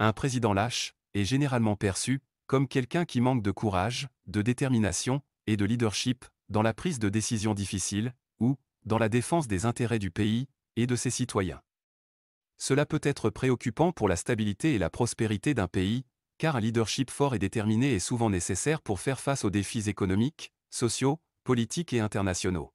Un président lâche est généralement perçu comme quelqu'un qui manque de courage, de détermination et de leadership dans la prise de décisions difficiles ou dans la défense des intérêts du pays et de ses citoyens. Cela peut être préoccupant pour la stabilité et la prospérité d'un pays, car un leadership fort et déterminé est souvent nécessaire pour faire face aux défis économiques, sociaux, politiques et internationaux.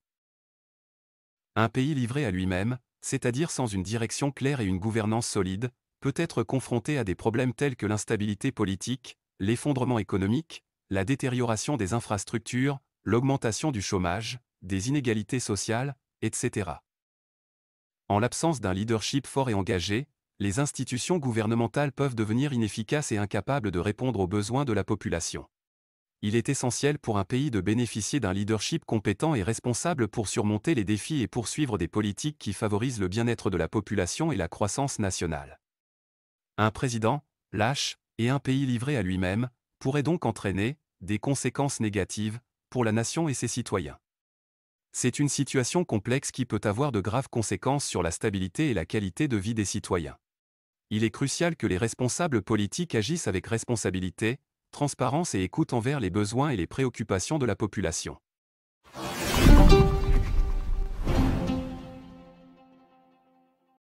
Un pays livré à lui-même, c'est-à-dire sans une direction claire et une gouvernance solide, peut être confronté à des problèmes tels que l'instabilité politique, l'effondrement économique, la détérioration des infrastructures, l'augmentation du chômage, des inégalités sociales, etc. En l'absence d'un leadership fort et engagé, les institutions gouvernementales peuvent devenir inefficaces et incapables de répondre aux besoins de la population. Il est essentiel pour un pays de bénéficier d'un leadership compétent et responsable pour surmonter les défis et poursuivre des politiques qui favorisent le bien-être de la population et la croissance nationale. Un président, lâche, et un pays livré à lui-même, pourrait donc entraîner des conséquences négatives pour la nation et ses citoyens. C'est une situation complexe qui peut avoir de graves conséquences sur la stabilité et la qualité de vie des citoyens. Il est crucial que les responsables politiques agissent avec responsabilité, transparence et écoute envers les besoins et les préoccupations de la population.